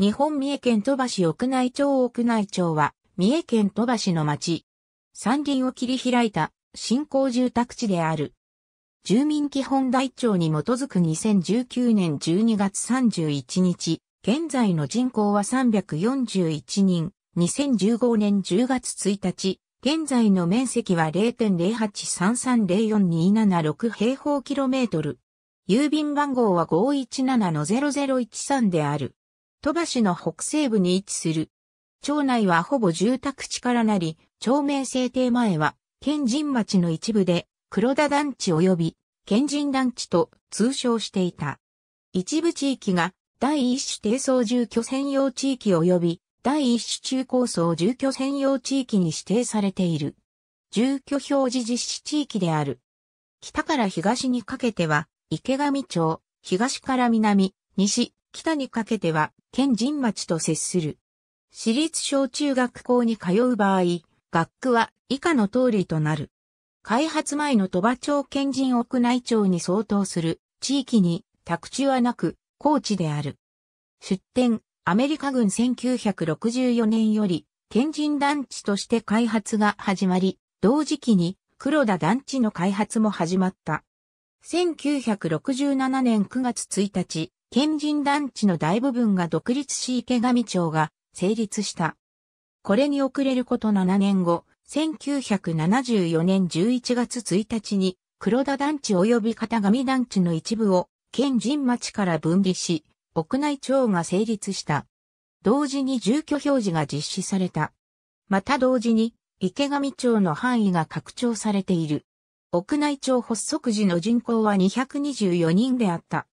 日本三重県鳥羽市奥内町奥内町は、三重県鳥羽市の町。山林を切り開いた新興住宅地である。住民基本台帳に基づく2019年12月31日、現在の人口は341人、2015年10月1日、現在の面積は0.08330427平方キロメートル。郵便番号は517-0013である。鳥羽市の北西部に位置する。町内はほぼ住宅地からなり、町名制定前は、県人町の一部で、黒田団地及び、県人団地と通称していた。一部地域が、第一種低層住居専用地域及び、第一種中高層住居専用地域に指定されている。住居表示実施地域である。北から東にかけては、池上町、東から南、西、北にかけては、県人町と接する。私立小中学校に通う場合、学区は以下の通りとなる。開発前の鳥羽町県人屋内町に相当する地域に宅地はなく、高地である。出展、アメリカ軍1964年より、県人団地として開発が始まり、同時期に黒田団地の開発も始まった。1967年9月1日、県人団地の大部分が独立し池上町が成立した。これに遅れること7年後、1974年11月1日に黒田団地及び片上団地の一部を県人町から分離し、屋内町が成立した。同時に住居表示が実施された。また同時に池上町の範囲が拡張されている。屋内町発足時の人口は224人であった。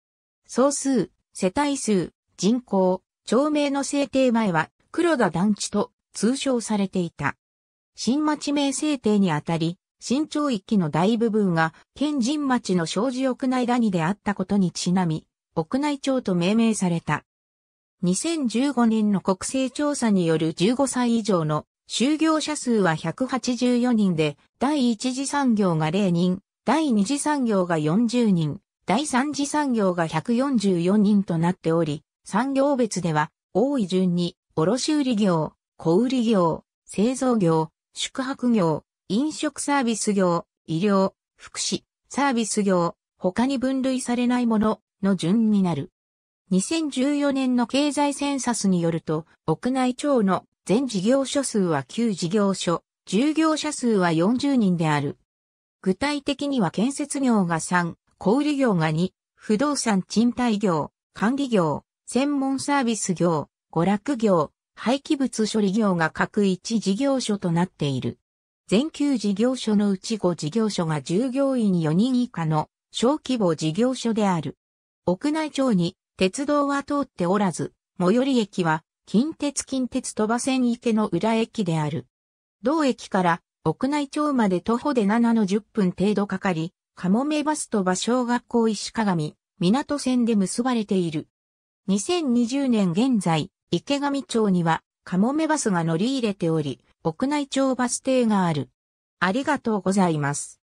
総数、世帯数、人口、町名の制定前は黒田団地と通称されていた。新町名制定にあたり、新町域の大部分が県人町の障子屋内谷であったことにちなみ、屋内町と命名された。2015年の国勢調査による15歳以上の就業者数は184人で、第一次産業が0人、第二次産業が40人、第三次産業が144人となっており、産業別では、多い順に、卸売業、小売業、製造業、宿泊業、飲食サービス業、医療、福祉、サービス業、他に分類されないものの順になる。2014年の経済センサスによると、屋内庁の全事業所数は9事業所、従業者数は40人である。具体的には建設業が3、小売業が2、不動産賃貸業、管理業、専門サービス業、娯楽業、廃棄物処理業が各1事業所となっている。全9事業所のうち5事業所が従業員4人以下の小規模事業所である。屋内町に鉄道は通っておらず、最寄り駅は近鉄近鉄鳥羽線池の裏駅である。同駅から屋内町まで徒歩で7の10分程度かかり、カモメバスと場小学校石鏡、港線で結ばれている。2020年現在、池上町には、カモメバスが乗り入れており、屋内町バス停がある。ありがとうございます。